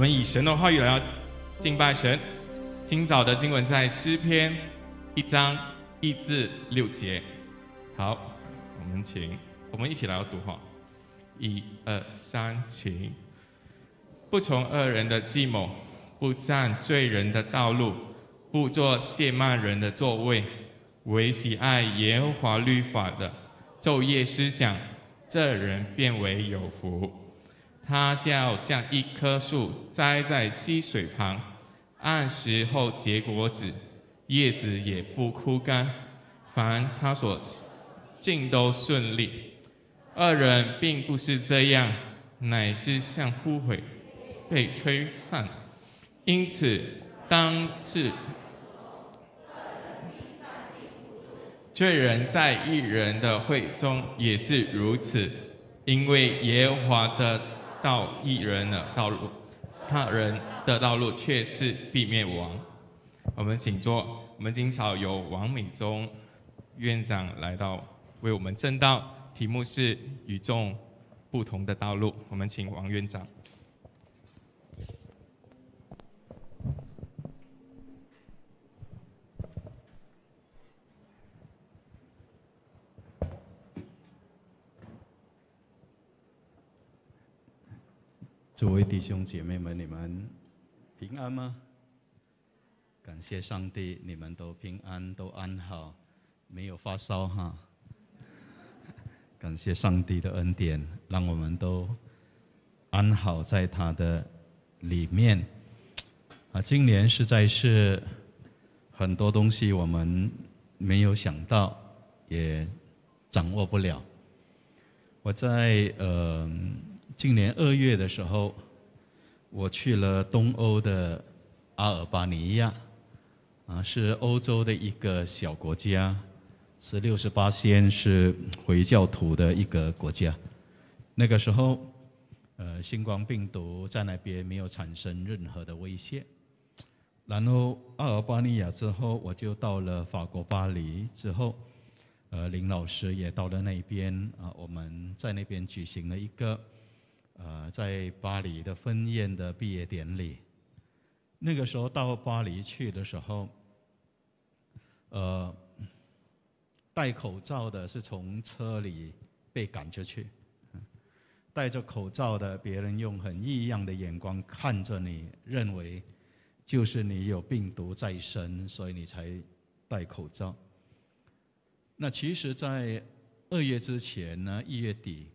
我们以神的话语来敬拜神。今早的经文在诗篇一章一至六节。好，我们请我们一起来读哈。一二三，请。不从恶人的计谋，不占罪人的道路，不做亵慢人的座位，唯喜爱耶和华律法的，昼夜思想，这人变为有福。他要像一棵树栽在溪水旁，按时后结果子，叶子也不枯干，凡他所尽都顺利。二人并不是这样，乃是像枯萎，被吹散。因此，当是这人在一人的会中也是如此，因为和华的。到艺人的道路，他人的道路却是必灭亡。我们请坐，我们今朝有王敏中院长来到，为我们正道，题目是与众不同的道路。我们请王院长。诸位弟兄姐妹们，你们平安吗？感谢上帝，你们都平安，都安好，没有发烧哈。感谢上帝的恩典，让我们都安好在他的里面。啊，今年实在是很多东西我们没有想到，也掌握不了。我在呃。今年二月的时候，我去了东欧的阿尔巴尼亚，啊，是欧洲的一个小国家，是六十八先，是回教徒的一个国家。那个时候，呃，新冠病毒在那边没有产生任何的威胁。然后阿尔巴尼亚之后，我就到了法国巴黎，之后，呃，林老师也到了那边，啊，我们在那边举行了一个。呃，在巴黎的婚宴的毕业典礼，那个时候到巴黎去的时候，呃，戴口罩的是从车里被赶出去，戴着口罩的别人用很异样的眼光看着你，认为就是你有病毒在身，所以你才戴口罩。那其实，在二月之前呢，一月底。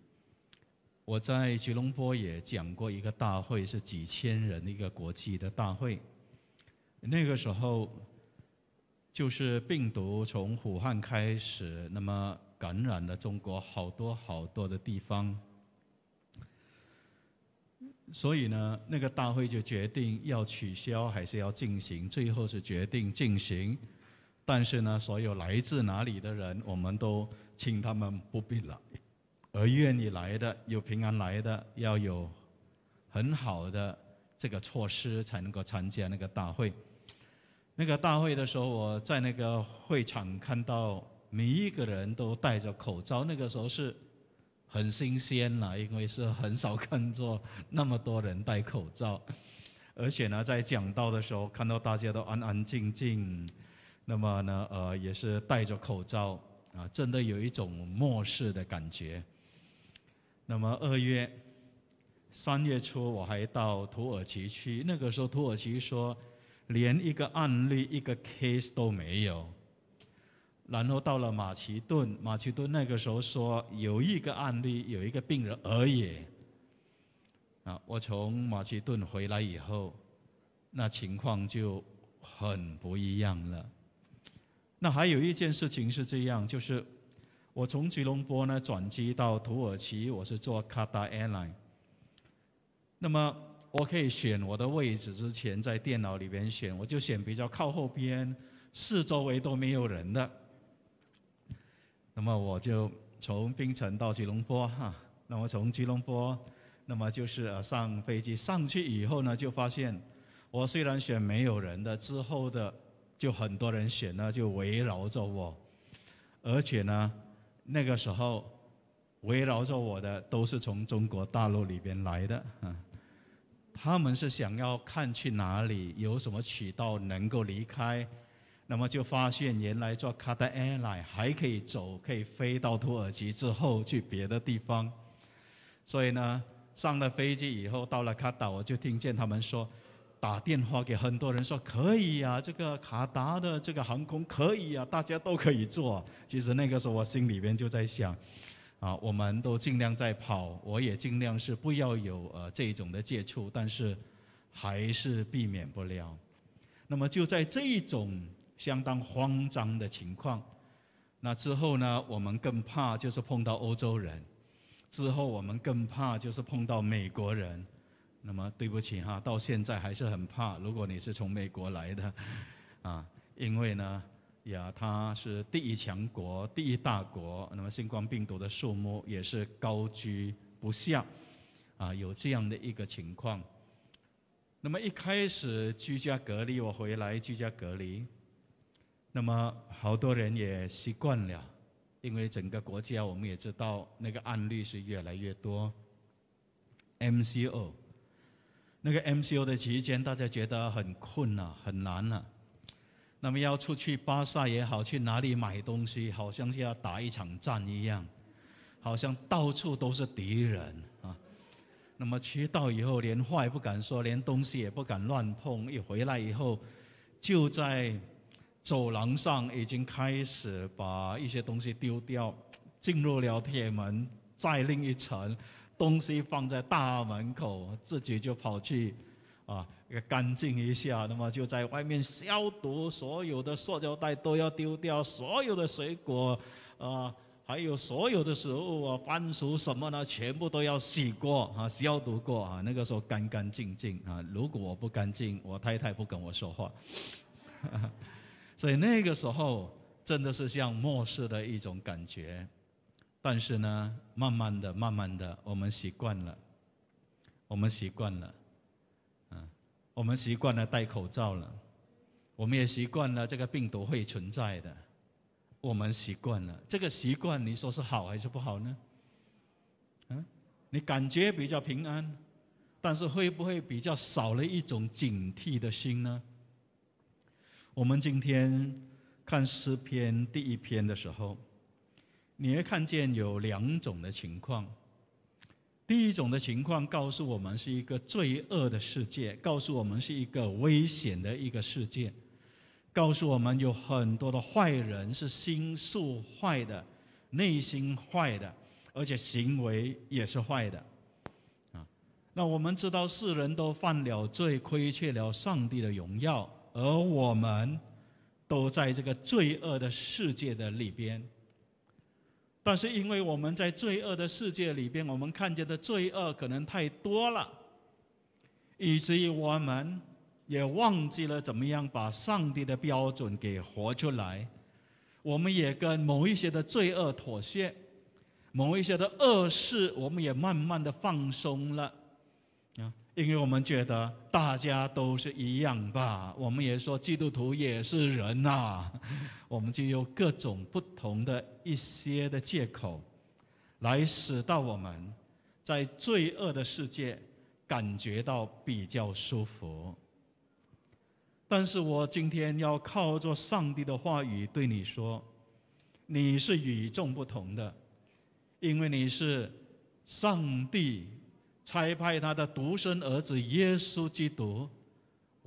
我在吉隆坡也讲过一个大会，是几千人的一个国际的大会。那个时候，就是病毒从武汉开始，那么感染了中国好多好多的地方。所以呢，那个大会就决定要取消还是要进行，最后是决定进行。但是呢，所有来自哪里的人，我们都请他们不必来。而愿意来的有平安来的，要有很好的这个措施才能够参加那个大会。那个大会的时候，我在那个会场看到每一个人都戴着口罩，那个时候是很新鲜了，因为是很少看到那么多人戴口罩。而且呢，在讲道的时候，看到大家都安安静静，那么呢，呃，也是戴着口罩啊，真的有一种漠视的感觉。那么二月、三月初，我还到土耳其去。那个时候，土耳其说连一个案例、一个 case 都没有。然后到了马其顿，马其顿那个时候说有一个案例，有一个病人而已。啊，我从马其顿回来以后，那情况就很不一样了。那还有一件事情是这样，就是。我从吉隆坡呢转机到土耳其，我是坐 k a t Airline。那么我可以选我的位置，之前在电脑里边选，我就选比较靠后边，四周围都没有人的。那么我就从槟城到吉隆坡哈，那么从吉隆坡，那么就是呃上飞机上去以后呢，就发现我虽然选没有人的，之后的就很多人选呢，就围绕着我，而且呢。那个时候，围绕着我的都是从中国大陆里边来的，嗯，他们是想要看去哪里，有什么渠道能够离开，那么就发现原来做卡 a 尔 Airline 还可以走，可以飞到土耳其之后去别的地方，所以呢，上了飞机以后到了卡塔，我就听见他们说。打电话给很多人说可以呀，这个卡达的这个航空可以呀，大家都可以做。其实那个时候我心里边就在想，啊，我们都尽量在跑，我也尽量是不要有呃这种的接触，但是还是避免不了。那么就在这一种相当慌张的情况，那之后呢，我们更怕就是碰到欧洲人，之后我们更怕就是碰到美国人。那么对不起哈，到现在还是很怕。如果你是从美国来的，啊，因为呢，呀，他是第一强国、第一大国，那么新冠病毒的数目也是高居不下，啊，有这样的一个情况。那么一开始居家隔离，我回来居家隔离，那么好多人也习惯了，因为整个国家我们也知道那个案例是越来越多，M C o 那个 MCO 的期间，大家觉得很困啊，很难啊。那么要出去巴萨也好，去哪里买东西，好像是要打一场战一样，好像到处都是敌人啊。那么去到以后，连话也不敢说，连东西也不敢乱碰。一回来以后，就在走廊上已经开始把一些东西丢掉。进入了铁门，在另一层。东西放在大门口，自己就跑去，啊，干净一下。那么就在外面消毒，所有的塑胶袋都要丢掉，所有的水果，啊，还有所有的食物啊，番薯什么的，全部都要洗过啊，消毒过啊。那个时候干干净净啊，如果我不干净，我太太不跟我说话。所以那个时候真的是像末世的一种感觉。但是呢，慢慢的、慢慢的，我们习惯了，我们习惯了，嗯，我们习惯了戴口罩了，我们也习惯了这个病毒会存在的，我们习惯了。这个习惯，你说是好还是不好呢？嗯，你感觉比较平安，但是会不会比较少了一种警惕的心呢？我们今天看诗篇第一篇的时候。你会看见有两种的情况，第一种的情况告诉我们是一个罪恶的世界，告诉我们是一个危险的一个世界，告诉我们有很多的坏人是心术坏的，内心坏的，而且行为也是坏的，啊，那我们知道世人都犯了罪，亏欠了上帝的荣耀，而我们都在这个罪恶的世界的里边。但是因为我们在罪恶的世界里边，我们看见的罪恶可能太多了，以至于我们也忘记了怎么样把上帝的标准给活出来。我们也跟某一些的罪恶妥协，某一些的恶事，我们也慢慢的放松了。因为我们觉得大家都是一样吧，我们也说基督徒也是人呐，我们就有各种不同的一些的借口，来使到我们，在罪恶的世界感觉到比较舒服。但是我今天要靠着上帝的话语对你说，你是与众不同的，因为你是上帝。差派他的独生儿子耶稣基督，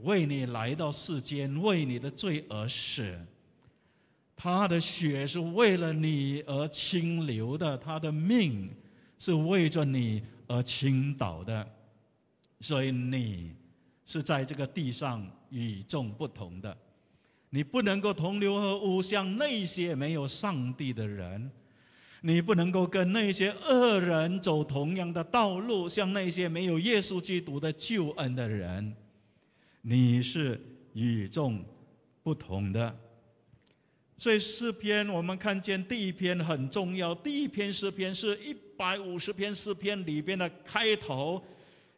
为你来到世间，为你的罪而死。他的血是为了你而清流的，他的命是为着你而倾倒的。所以你是在这个地上与众不同的，你不能够同流合污，像那些没有上帝的人。你不能够跟那些恶人走同样的道路，像那些没有耶稣基督的救恩的人，你是与众不同的。所以诗篇我们看见第一篇很重要，第一篇诗篇是一百五十篇诗篇里边的开头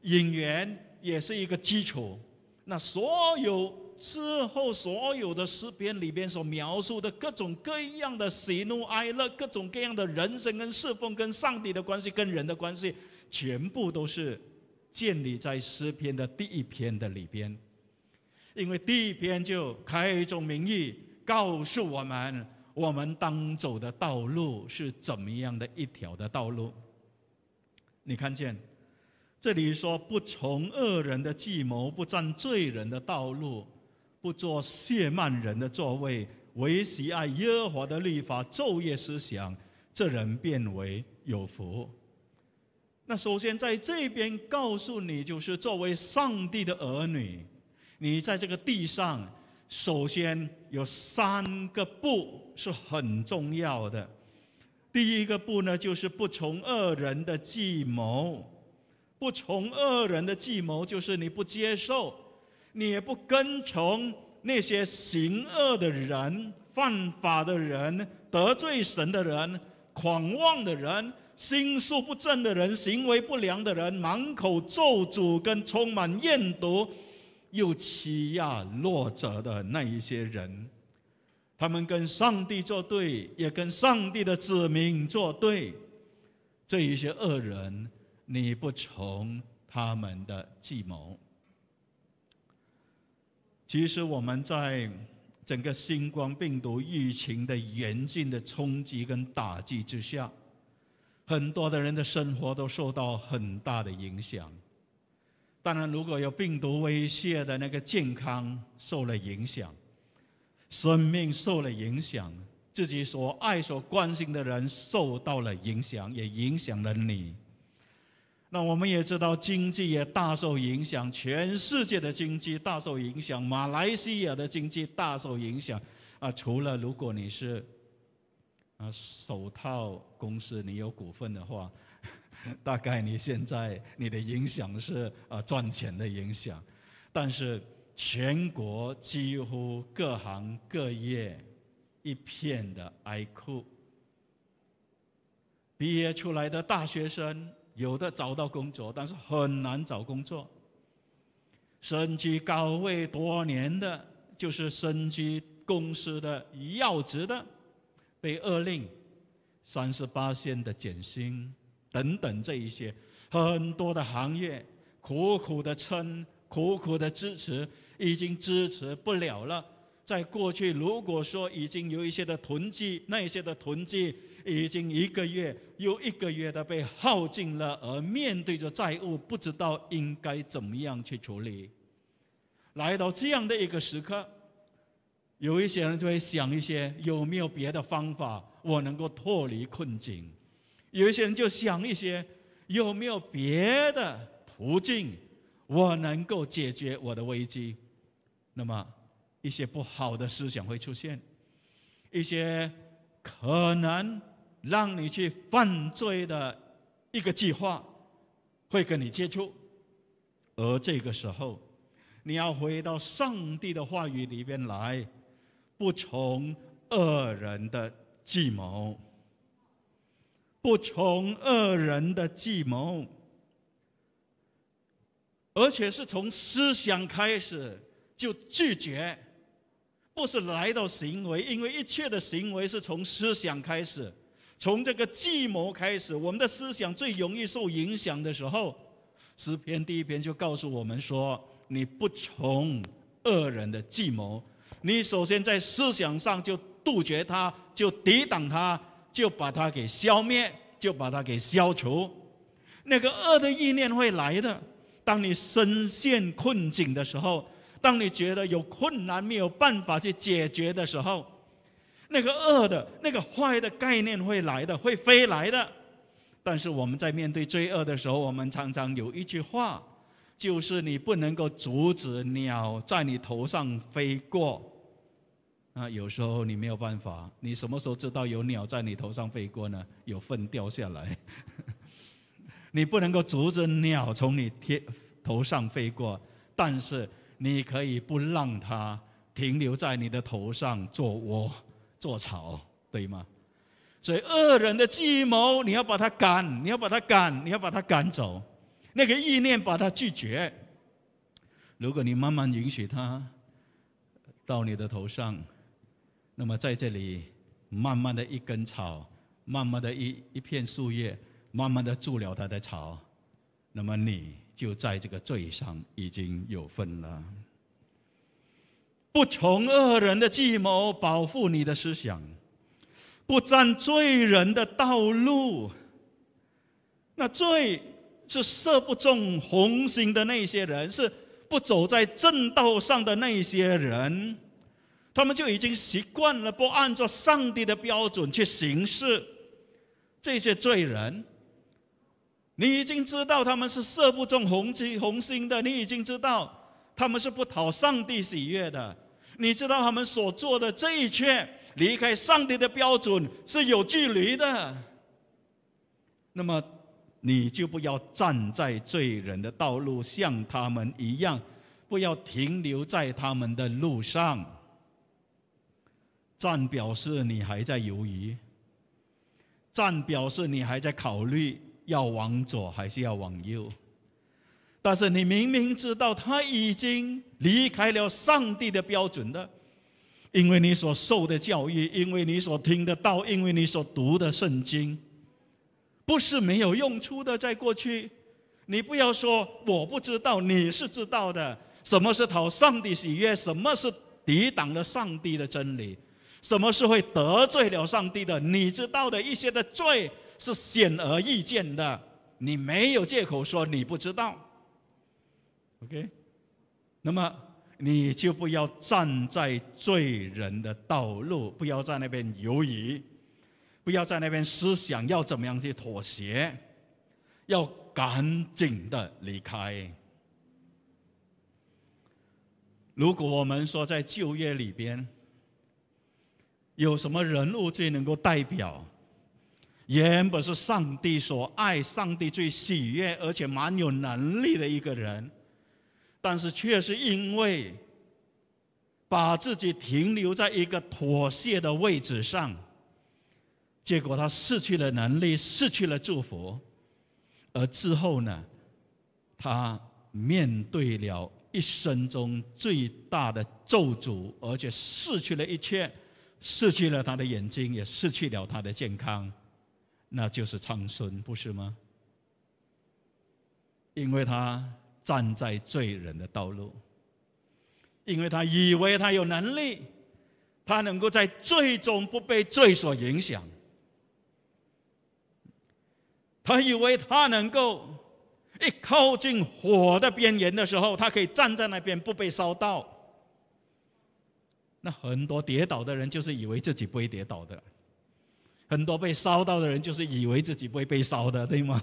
引言，也是一个基础。那所有。之后所有的诗篇里边所描述的各种各样的喜怒哀乐，各种各样的人生跟侍奉跟上帝的关系跟人的关系，全部都是建立在诗篇的第一篇的里边。因为第一篇就开一种名义告诉我们，我们当走的道路是怎么样的一条的道路。你看见这里说不从恶人的计谋，不占罪人的道路。不做亵慢人的座位，唯喜爱耶和华的律法，昼夜思想，这人变为有福。那首先在这边告诉你，就是作为上帝的儿女，你在这个地上，首先有三个不是很重要的。第一个不呢，就是不从恶人的计谋，不从恶人的计谋，就是你不接受。你也不跟从那些行恶的人、犯法的人、得罪神的人、狂妄的人、心术不正的人、行为不良的人、满口咒诅跟充满怨毒又欺压弱者的那一些人，他们跟上帝作对，也跟上帝的子民作对。这一些恶人，你不从他们的计谋。其实我们在整个新冠病毒疫情的严峻的冲击跟打击之下，很多的人的生活都受到很大的影响。当然，如果有病毒威胁的那个健康受了影响，生命受了影响，自己所爱所关心的人受到了影响，也影响了你。那我们也知道，经济也大受影响，全世界的经济大受影响，马来西亚的经济大受影响。啊，除了如果你是啊手套公司，你有股份的话，大概你现在你的影响是啊赚钱的影响。但是全国几乎各行各业一片的哀哭，毕业出来的大学生。有的找到工作，但是很难找工作。身居高位多年的，就是身居公司的要职的，被恶令，三十八线的减薪等等，这一些很多的行业苦苦的撑，苦苦的支持，已经支持不了了。在过去，如果说已经有一些的囤积，那一些的囤积。已经一个月又一个月的被耗尽了，而面对着债务，不知道应该怎么样去处理。来到这样的一个时刻，有一些人就会想一些有没有别的方法，我能够脱离困境；有一些人就想一些有没有别的途径，我能够解决我的危机。那么一些不好的思想会出现，一些可能。让你去犯罪的一个计划，会跟你接触，而这个时候，你要回到上帝的话语里边来，不从恶人的计谋，不从恶人的计谋，而且是从思想开始就拒绝，不是来到行为，因为一切的行为是从思想开始。从这个计谋开始，我们的思想最容易受影响的时候，诗篇第一篇就告诉我们说：你不从恶人的计谋，你首先在思想上就杜绝他，就抵挡他，就把他给消灭，就把他给消除。那个恶的意念会来的。当你深陷困境的时候，当你觉得有困难没有办法去解决的时候。那个恶的、那个坏的概念会来的，会飞来的。但是我们在面对罪恶的时候，我们常常有一句话，就是你不能够阻止鸟在你头上飞过。啊，有时候你没有办法。你什么时候知道有鸟在你头上飞过呢？有粪掉下来。你不能够阻止鸟从你天头上飞过，但是你可以不让它停留在你的头上做窝。做草，对吗？所以恶人的计谋，你要把他赶，你要把他赶，你要把他赶走，那个意念把他拒绝。如果你慢慢允许他到你的头上，那么在这里慢慢的一根草，慢慢的一一片树叶，慢慢的筑了他的巢，那么你就在这个罪上已经有份了。不从恶人的计谋保护你的思想，不占罪人的道路。那罪是射不中红星的那些人，是不走在正道上的那些人，他们就已经习惯了不按照上帝的标准去行事。这些罪人，你已经知道他们是射不中红心红星的，你已经知道。他们是不讨上帝喜悦的，你知道他们所做的这一切离开上帝的标准是有距离的。那么你就不要站在罪人的道路，像他们一样，不要停留在他们的路上。站表示你还在犹豫，站表示你还在考虑要往左还是要往右。但是你明明知道他已经离开了上帝的标准的，因为你所受的教育，因为你所听的道，因为你所读的圣经，不是没有用处的。在过去，你不要说我不知道，你是知道的。什么是讨上帝喜悦？什么是抵挡了上帝的真理？什么是会得罪了上帝的？你知道的一些的罪是显而易见的，你没有借口说你不知道。OK，那么你就不要站在罪人的道路，不要在那边犹豫，不要在那边思想要怎么样去妥协，要赶紧的离开。如果我们说在旧约里边有什么人物最能够代表，原本是上帝所爱、上帝最喜悦而且蛮有能力的一个人。但是却是因为把自己停留在一个妥协的位置上，结果他失去了能力，失去了祝福，而之后呢，他面对了一生中最大的咒诅，而且失去了一切，失去了他的眼睛，也失去了他的健康，那就是苍孙，不是吗？因为他。站在罪人的道路，因为他以为他有能力，他能够在罪中不被罪所影响。他以为他能够，一靠近火的边缘的时候，他可以站在那边不被烧到。那很多跌倒的人就是以为自己不会跌倒的，很多被烧到的人就是以为自己不会被烧的，对吗？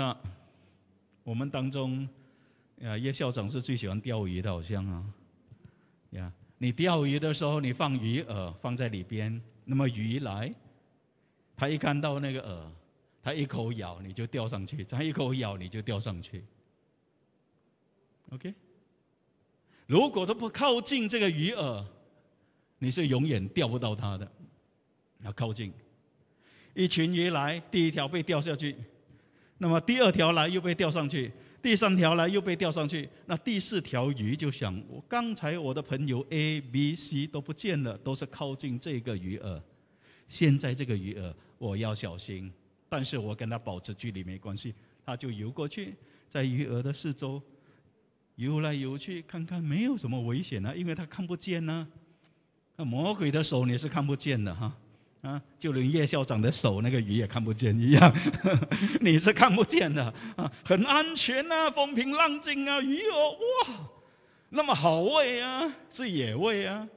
那我们当中，啊，叶校长是最喜欢钓鱼的，好像啊，呀，你钓鱼的时候，你放鱼饵放在里边，那么鱼来，他一看到那个饵，他一口咬，你就钓上去；他一口咬，你就钓上去。OK，如果他不靠近这个鱼饵，你是永远钓不到他的。要靠近，一群鱼来，第一条被钓下去。那么第二条来又被钓上去，第三条来又被钓上去。那第四条鱼就想：我刚才我的朋友 A、B、C 都不见了，都是靠近这个鱼饵。现在这个鱼饵我要小心，但是我跟他保持距离没关系。他就游过去，在鱼饵的四周游来游去，看看没有什么危险啊，因为他看不见呢。那魔鬼的手你是看不见的哈。啊，就连叶校长的手，那个鱼也看不见一样，你是看不见的啊，很安全啊，风平浪静啊，鱼哦，哇，那么好喂啊，是野味啊，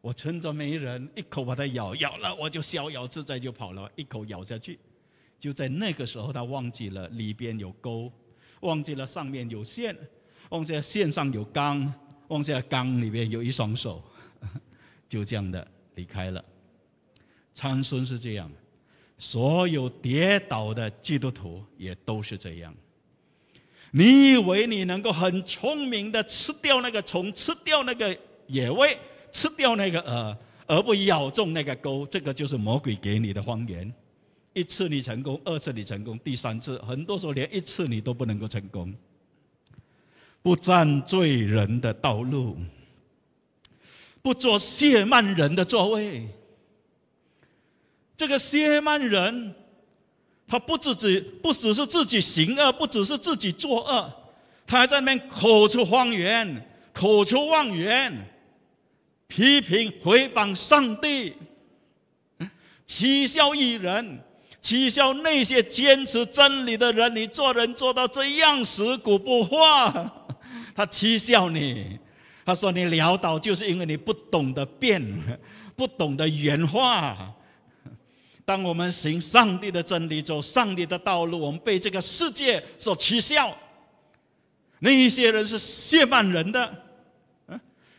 我趁着没人，一口把它咬，咬了我就逍遥自在就跑了，一口咬下去，就在那个时候，他忘记了里边有钩，忘记了上面有线，忘记了线上有钢，忘记了钢里面有一双手，就这样的离开了。参孙是这样，所有跌倒的基督徒也都是这样。你以为你能够很聪明的吃掉那个虫，吃掉那个野味，吃掉那个鹅，而不咬中那个钩？这个就是魔鬼给你的谎言。一次你成功，二次你成功，第三次，很多时候连一次你都不能够成功。不占罪人的道路，不做亵慢人的座位。这个希曼人，他不只只不只是自己行恶，不只是自己作恶，他还在那边口出谎言，口出妄言，批评、回谤上帝，讥笑一人，讥笑那些坚持真理的人。你做人做到这样，死骨不化，他讥笑你，他说你潦倒，就是因为你不懂得变，不懂得圆化。当我们行上帝的真理，走上帝的道路，我们被这个世界所取笑。那一些人是亵慢人的，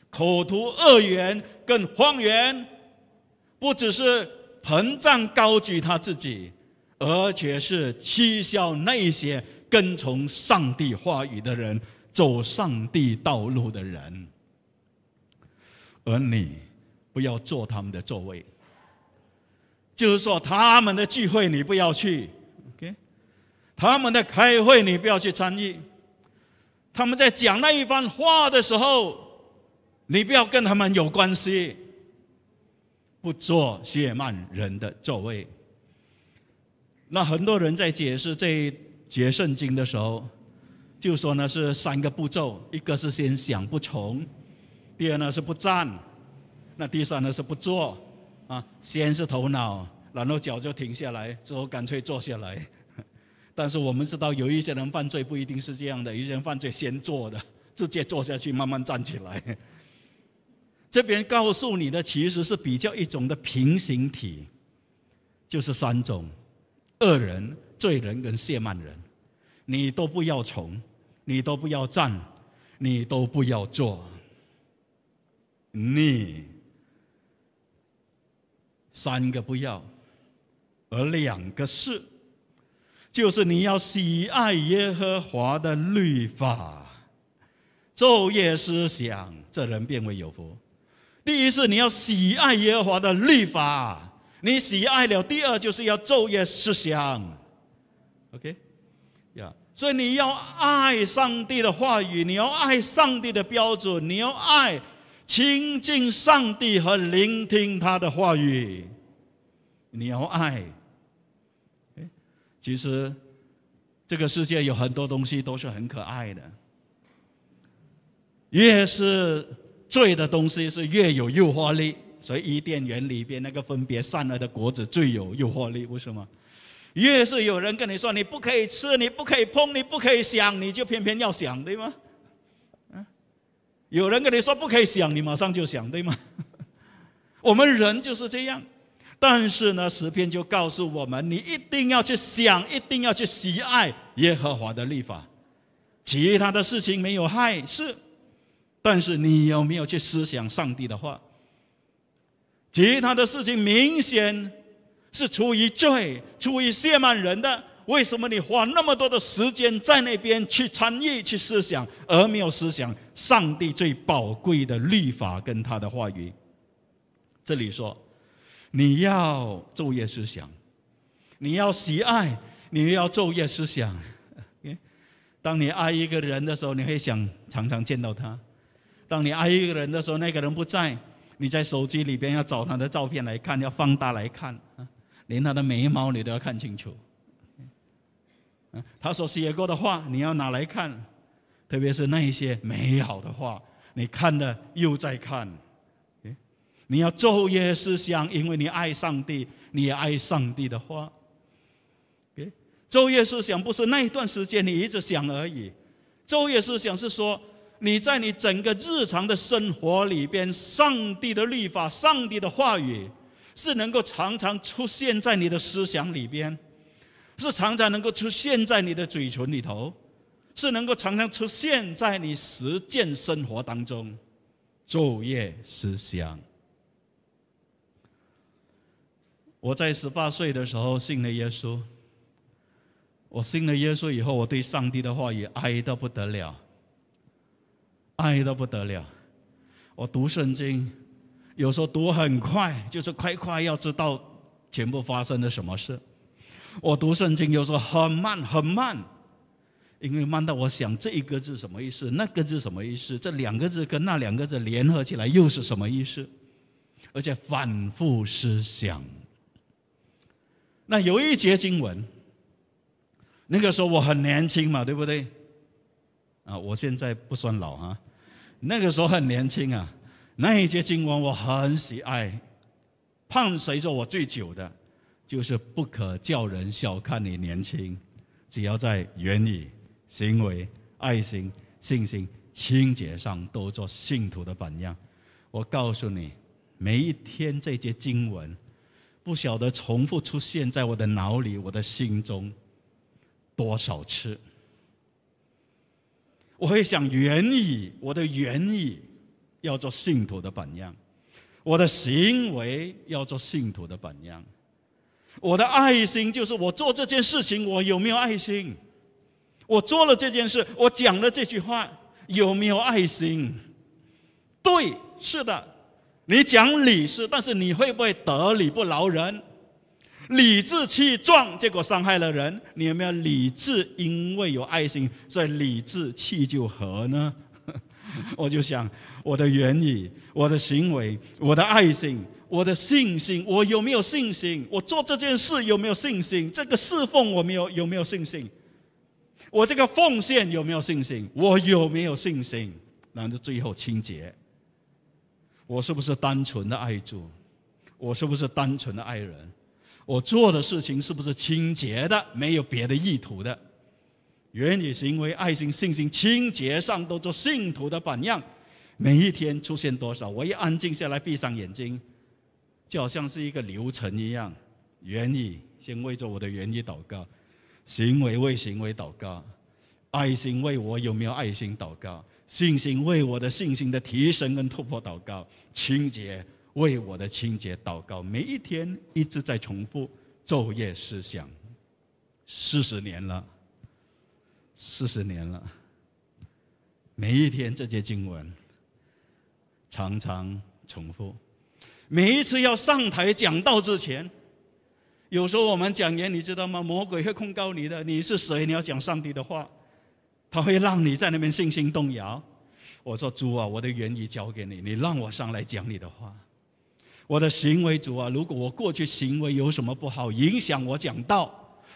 口吐恶言跟荒言，不只是膨胀高举他自己，而且是取笑那些跟从上帝话语的人，走上帝道路的人。而你不要坐他们的座位。就是说，他们的聚会你不要去，OK？他们的开会你不要去参与，他们在讲那一番话的时候，你不要跟他们有关系，不做谢曼人的座位。那很多人在解释这一节圣经的时候，就说呢是三个步骤：一个是先想不从，第二呢是不站，那第三呢是不做。啊，先是头脑，然后脚就停下来，之后干脆坐下来。但是我们知道，有一些人犯罪不一定是这样的，有些人犯罪先坐的，直接坐下去，慢慢站起来。这边告诉你的其实是比较一种的平行体，就是三种：恶人、罪人跟亵慢人。你都不要从，你都不要站，你都不要做，你。三个不要，而两个是，就是你要喜爱耶和华的律法，昼夜思想，这人便会有福。第一是你要喜爱耶和华的律法，你喜爱了；第二就是要昼夜思想。OK，呀，所以你要爱上帝的话语，你要爱上帝的标准，你要爱。亲近上帝和聆听他的话语，你要爱。其实这个世界有很多东西都是很可爱的。越是罪的东西是越有诱惑力，所以伊甸园里边那个分别善恶的果子最有诱惑力，不是吗？越是有人跟你说你不可以吃，你不可以碰，你不可以想，你就偏偏要想，对吗？有人跟你说不可以想，你马上就想，对吗？我们人就是这样。但是呢，十篇就告诉我们，你一定要去想，一定要去喜爱耶和华的立法。其他的事情没有害事，但是你有没有去思想上帝的话？其他的事情明显是出于罪，出于亵慢人的。为什么你花那么多的时间在那边去参与、去思想，而没有思想上帝最宝贵的律法跟他的话语？这里说，你要昼夜思想，你要喜爱，你要昼夜思想。当你爱一个人的时候，你会想常常见到他；当你爱一个人的时候，那个人不在，你在手机里边要找他的照片来看，要放大来看，连他的眉毛你都要看清楚。嗯，他所写过的话，你要拿来看，特别是那一些美好的话，你看了又在看。你要昼夜思想，因为你爱上帝，你爱上帝的话。哎，昼夜思想不是那一段时间你一直想而已，昼夜思想是说你在你整个日常的生活里边，上帝的律法、上帝的话语，是能够常常出现在你的思想里边。是常常能够出现在你的嘴唇里头，是能够常常出现在你实践生活当中，昼夜思想。我在十八岁的时候信了耶稣，我信了耶稣以后，我对上帝的话语爱到不得了，爱到不得了。我读圣经，有时候读很快，就是快快要知道全部发生了什么事。我读圣经有时候很慢很慢，因为慢到我想这一个字什么意思，那个字什么意思，这两个字跟那两个字联合起来又是什么意思，而且反复思想。那有一节经文，那个时候我很年轻嘛，对不对？啊，我现在不算老啊，那个时候很年轻啊，那一节经文我很喜爱，伴随着我最久的。就是不可叫人小看你年轻，只要在言语、行为、爱心、信心、清洁上都做信徒的榜样。我告诉你，每一天这些经文，不晓得重复出现在我的脑里、我的心中多少次。我会想原语，我的原语要做信徒的榜样；我的行为要做信徒的榜样。我的爱心就是我做这件事情，我有没有爱心？我做了这件事，我讲了这句话，有没有爱心？对，是的。你讲理是，但是你会不会得理不饶人？理智气壮，结果伤害了人，你有没有理智？因为有爱心，所以理智气就和呢？我就想我的原理、我的行为、我的爱心。我的信心，我有没有信心？我做这件事有没有信心？这个侍奉我们有有没有信心？我这个奉献有没有信心？我有没有信心？然后最后清洁，我是不是单纯的爱主？我是不是单纯的爱人？我做的事情是不是清洁的？没有别的意图的？原理行为爱心信心清洁上都做信徒的榜样。每一天出现多少？我一安静下来，闭上眼睛。就好像是一个流程一样，原意先为着我的原语祷告，行为为行为祷告，爱心为我有没有爱心祷告，信心为我的信心的提升跟突破祷告，清洁为我的清洁祷告，每一天一直在重复昼夜思想，四十年了，四十年了，每一天这些经文常常重复。每一次要上台讲道之前，有时候我们讲言，你知道吗？魔鬼会控告你的，你是谁？你要讲上帝的话，他会让你在那边信心动摇。我说主啊，我的言语交给你，你让我上来讲你的话。我的行为主啊，如果我过去行为有什么不好，影响我讲道，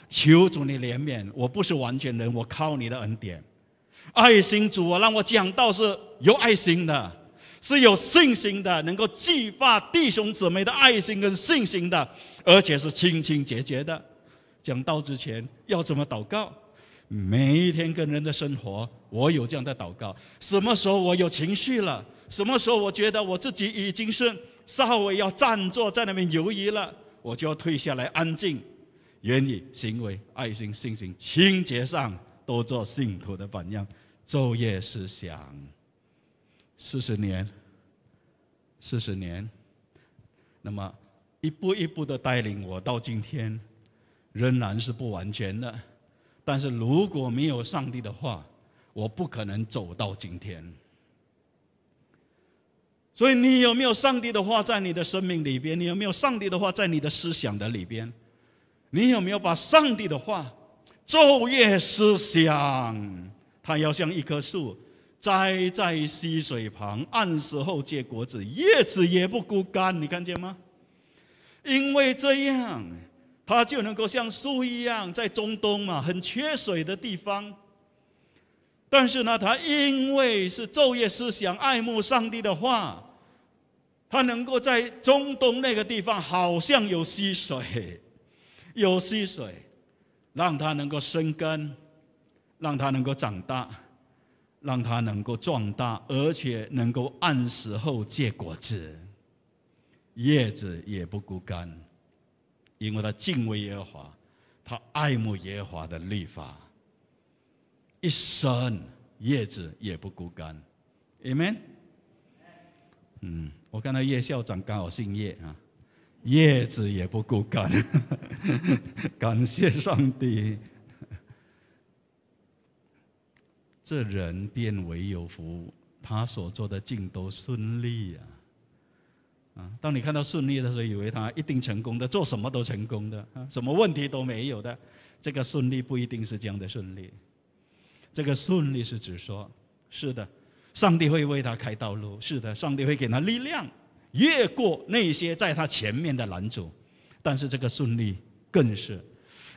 求主你怜悯，我不是完全人，我靠你的恩典，爱心主啊，让我讲道是有爱心的。是有信心的，能够激发弟兄姊妹的爱心跟信心的，而且是清清节节的。讲道之前要怎么祷告？每一天跟人的生活，我有这样的祷告。什么时候我有情绪了？什么时候我觉得我自己已经是稍微要站坐在那边犹豫了，我就要退下来安静。愿你行为、爱心、信心、清洁上都做信徒的榜样。昼夜思想。四十年，四十年，那么一步一步的带领我到今天，仍然是不完全的。但是如果没有上帝的话，我不可能走到今天。所以你有没有上帝的话在你的生命里边？你有没有上帝的话在你的思想的里边？你有没有把上帝的话昼夜思想？他要像一棵树。栽在溪水旁，按时候结果子，叶子也不枯干，你看见吗？因为这样，它就能够像树一样，在中东嘛，很缺水的地方。但是呢，它因为是昼夜思想爱慕上帝的话，它能够在中东那个地方，好像有溪水，有溪水，让它能够生根，让它能够长大。让它能够壮大，而且能够按时候结果子，叶子也不孤单，因为他敬畏耶和华，他爱慕耶和华的律法，一生叶子也不孤单 a m e n 嗯，我看到叶校长刚好姓叶啊，叶子也不孤单，感谢上帝。这人便唯有福，他所做的尽都顺利呀！啊，当你看到顺利的时候，以为他一定成功的，做什么都成功的，啊，什么问题都没有的。这个顺利不一定是这样的顺利，这个顺利是指说，是的，上帝会为他开道路，是的，上帝会给他力量，越过那些在他前面的拦阻。但是这个顺利更是。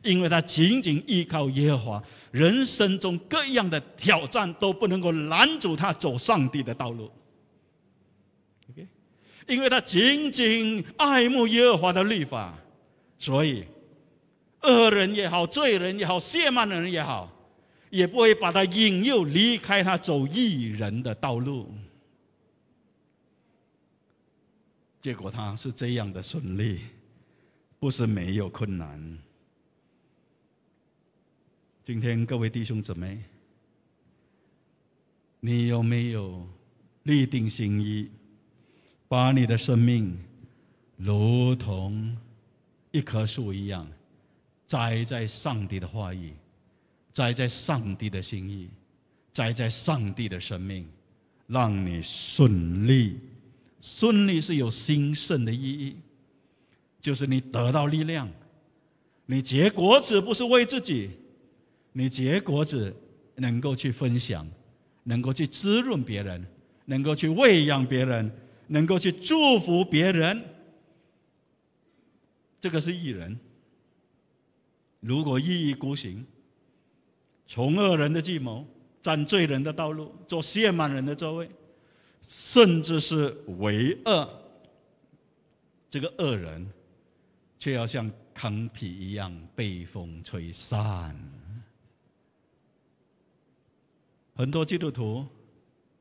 因为他仅仅依靠耶和华，人生中各样的挑战都不能够拦阻他走上帝的道路。OK，因为他仅仅爱慕耶和华的律法，所以恶人也好，罪人也好，亵慢的人也好，也不会把他引诱离开他走异人的道路。结果他是这样的顺利，不是没有困难。今天各位弟兄姊妹，你有没有立定心意，把你的生命如同一棵树一样栽在上帝的话语，栽在上帝的心意，栽在上帝的生命，让你顺利顺利是有兴盛的意义，就是你得到力量，你结果子不是为自己。你结果子能够去分享，能够去滋润别人，能够去喂养别人，能够去祝福别人，这个是一人。如果一意孤行，从恶人的计谋，占罪人的道路，坐亵慢人的座位，甚至是为恶，这个恶人，却要像糠皮一样被风吹散。很多基督徒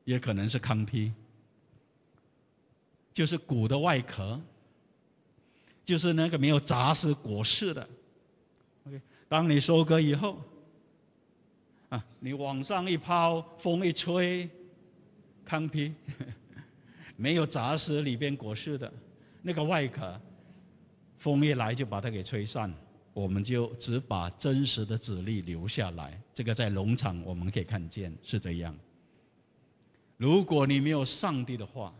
也可能是糠皮，就是骨的外壳，就是那个没有砸食果实的。OK，当你收割以后，啊，你往上一抛，风一吹，糠皮 没有砸食里边果实的那个外壳，风一来就把它给吹散。我们就只把真实的子粒留下来。这个在农场我们可以看见是这样。如果你没有上帝的话，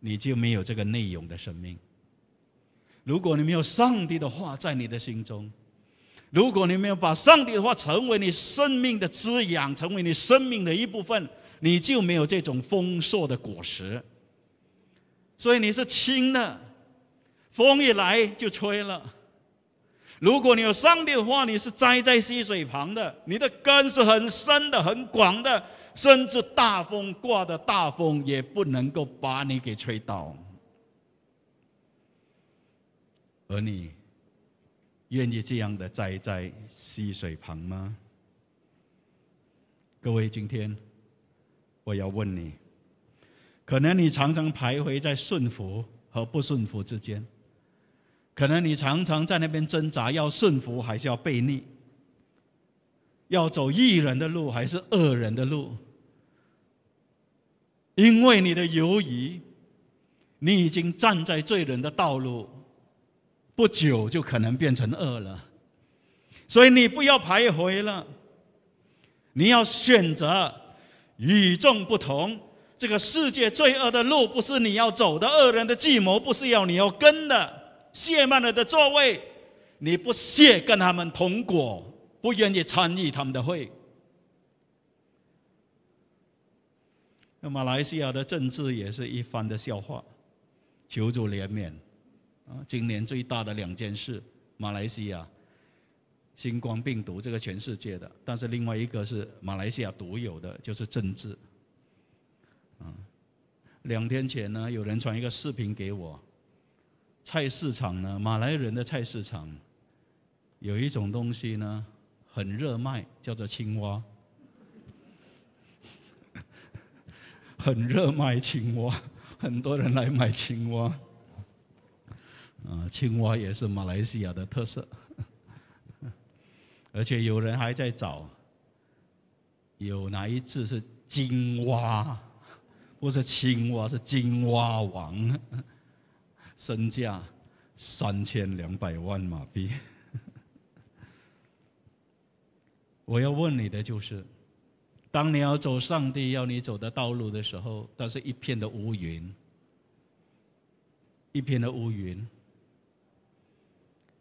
你就没有这个内容的生命。如果你没有上帝的话在你的心中，如果你没有把上帝的话成为你生命的滋养，成为你生命的一部分，你就没有这种丰硕的果实。所以你是轻的，风一来就吹了。如果你有上帝的话，你是栽在溪水旁的，你的根是很深的、很广的，甚至大风刮的大风也不能够把你给吹倒。而你愿意这样的栽在溪水旁吗？各位，今天我要问你，可能你常常徘徊在顺服和不顺服之间。可能你常常在那边挣扎，要顺服还是要悖逆？要走义人的路还是恶人的路？因为你的犹疑，你已经站在罪人的道路，不久就可能变成恶了。所以你不要徘徊了，你要选择与众不同。这个世界罪恶的路不是你要走的，恶人的计谋不是要你要跟的。卸曼了的座位，你不屑跟他们同果，不愿意参与他们的会。那马来西亚的政治也是一番的笑话，求助怜悯。啊，今年最大的两件事，马来西亚，新冠病毒这个全世界的，但是另外一个是马来西亚独有的，就是政治。啊，两天前呢，有人传一个视频给我。菜市场呢，马来人的菜市场，有一种东西呢，很热卖，叫做青蛙，很热卖青蛙，很多人来买青蛙，啊，青蛙也是马来西亚的特色，而且有人还在找，有哪一只是金蛙，不是青蛙是金蛙王。身价三千两百万马币。我要问你的就是：当你要走上帝要你走的道路的时候，但是一片的乌云，一片的乌云，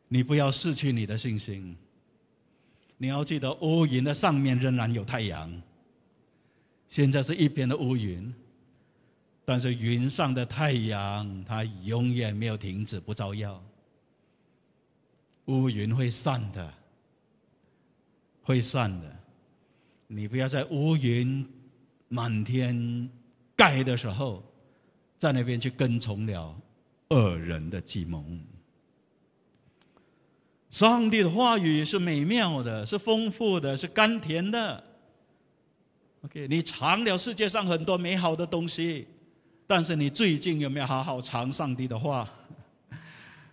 你不要失去你的信心。你要记得，乌云的上面仍然有太阳。现在是一片的乌云。但是云上的太阳，它永远没有停止不照耀。乌云会散的，会散的。你不要在乌云满天盖的时候，在那边去跟从了恶人的计谋。上帝的话语是美妙的，是丰富的，是甘甜的。OK，你尝了世界上很多美好的东西。但是你最近有没有好好尝上帝的话？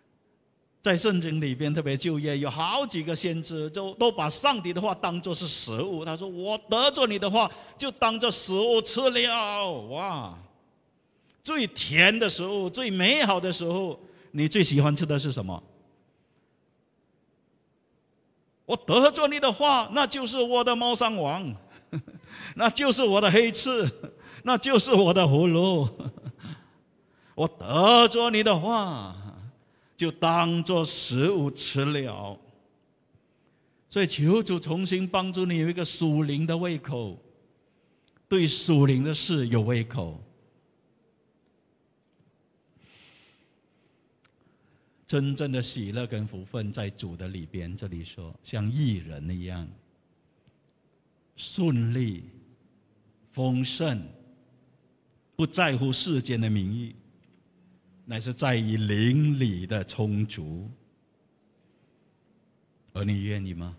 在圣经里边特别就业，有好几个先知都都把上帝的话当做是食物。他说：“我得着你的话，就当做食物吃了。”哇，最甜的食物，最美好的食物，你最喜欢吃的是什么？我得着你的话，那就是我的猫山王，那就是我的黑刺。那就是我的葫芦，我得着你的话，就当做食物吃了。所以求主重新帮助你有一个属灵的胃口，对属灵的事有胃口。真正的喜乐跟福分在主的里边。这里说，像艺人一样，顺利、丰盛。不在乎世间的名义，乃是在于邻里的充足。而你愿意吗？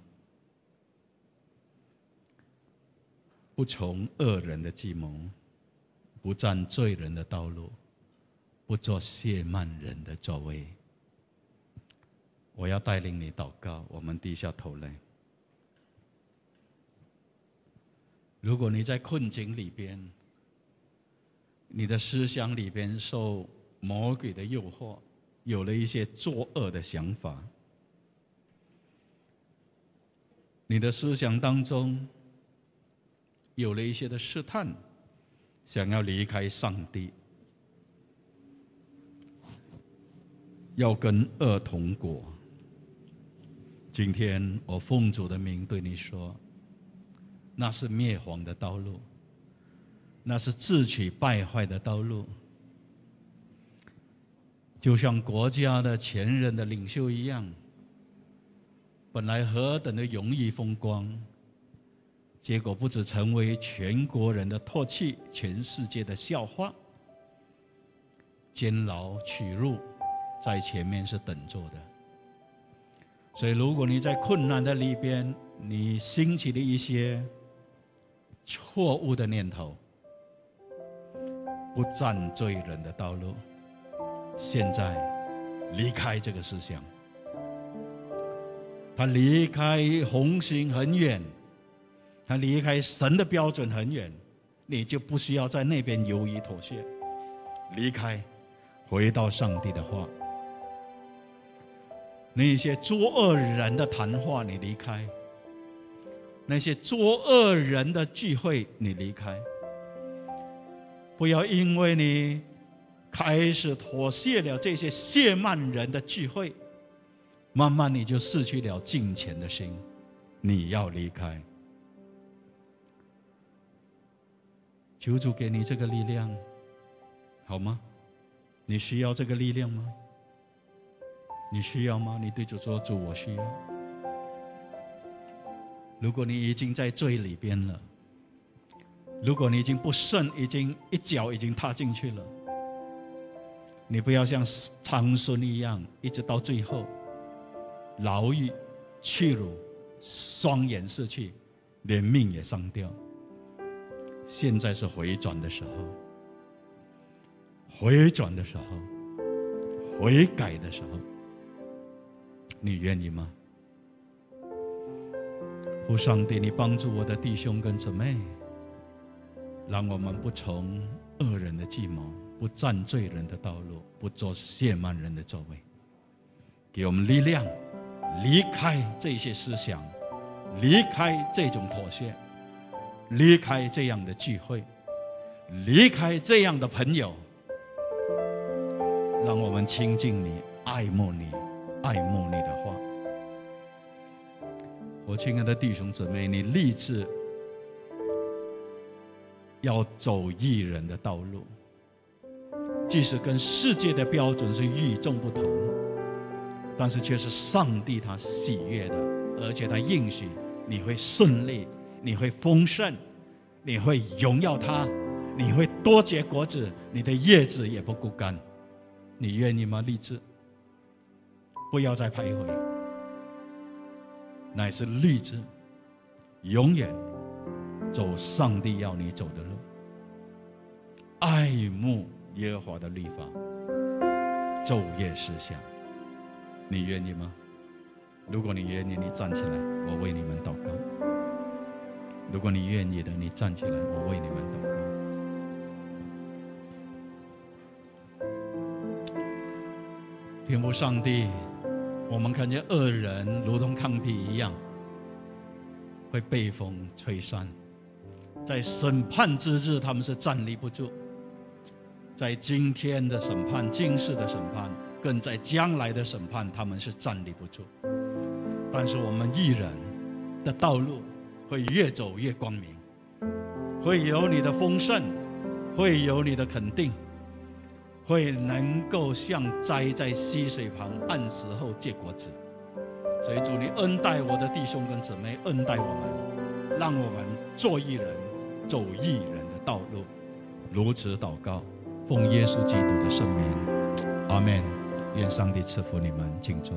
不从恶人的计谋，不占罪人的道路，不做亵慢人的座位。我要带领你祷告，我们低下头来。如果你在困境里边，你的思想里边受魔鬼的诱惑，有了一些作恶的想法；你的思想当中有了一些的试探，想要离开上帝，要跟恶同果。今天我奉主的名对你说，那是灭亡的道路。那是自取败坏的道路，就像国家的前任的领袖一样，本来何等的容易风光，结果不止成为全国人的唾弃，全世界的笑话，监牢取入在前面是等着的。所以，如果你在困难的里边，你兴起了一些错误的念头。不占罪人的道路。现在离开这个思想，他离开红心很远，他离开神的标准很远，你就不需要在那边犹豫妥协。离开，回到上帝的话。那些作恶人的谈话，你离开；那些作恶人的聚会，你离开。不要因为你开始妥协了这些谢曼人的聚会，慢慢你就失去了敬虔的心。你要离开，求主给你这个力量，好吗？你需要这个力量吗？你需要吗？你对主说：“主，我需要。”如果你已经在罪里边了。如果你已经不慎，已经一脚已经踏进去了，你不要像长孙一样，一直到最后牢狱屈辱，双眼失去，连命也丧掉。现在是回转的时候，回转的时候，悔改的时候，你愿意吗？求上帝，你帮助我的弟兄跟姊妹。让我们不从恶人的计谋，不占罪人的道路，不做亵慢人的座位，给我们力量，离开这些思想，离开这种妥协，离开这样的聚会，离开这样的朋友，让我们亲近你，爱慕你，爱慕你的话。我亲爱的弟兄姊妹，你立志。要走艺人的道路，即使跟世界的标准是与众不同，但是却是上帝他喜悦的，而且他应许你会顺利，你会丰盛，你会荣耀他，你会多结果子，你的叶子也不枯干，你愿意吗？立志，不要再徘徊，乃是立志，永远。走上帝要你走的路，爱慕耶和华的律法，昼夜思想，你愿意吗？如果你愿意，你站起来，我为你们祷告。如果你愿意的，你站起来，我为你们祷告。听不上帝，我们看见恶人如同抗体一样，会被风吹散。在审判之日，他们是站立不住；在今天的审判、今世的审判，更在将来的审判，他们是站立不住。但是我们艺人，的道路会越走越光明，会有你的丰盛，会有你的肯定，会能够像栽在溪水旁，按时后结果子。所以，主你恩待我的弟兄跟姊妹，恩待我们，让我们做艺人。走艺人的道路，如此祷告，奉耶稣基督的圣名，阿门。愿上帝赐福你们，请坐。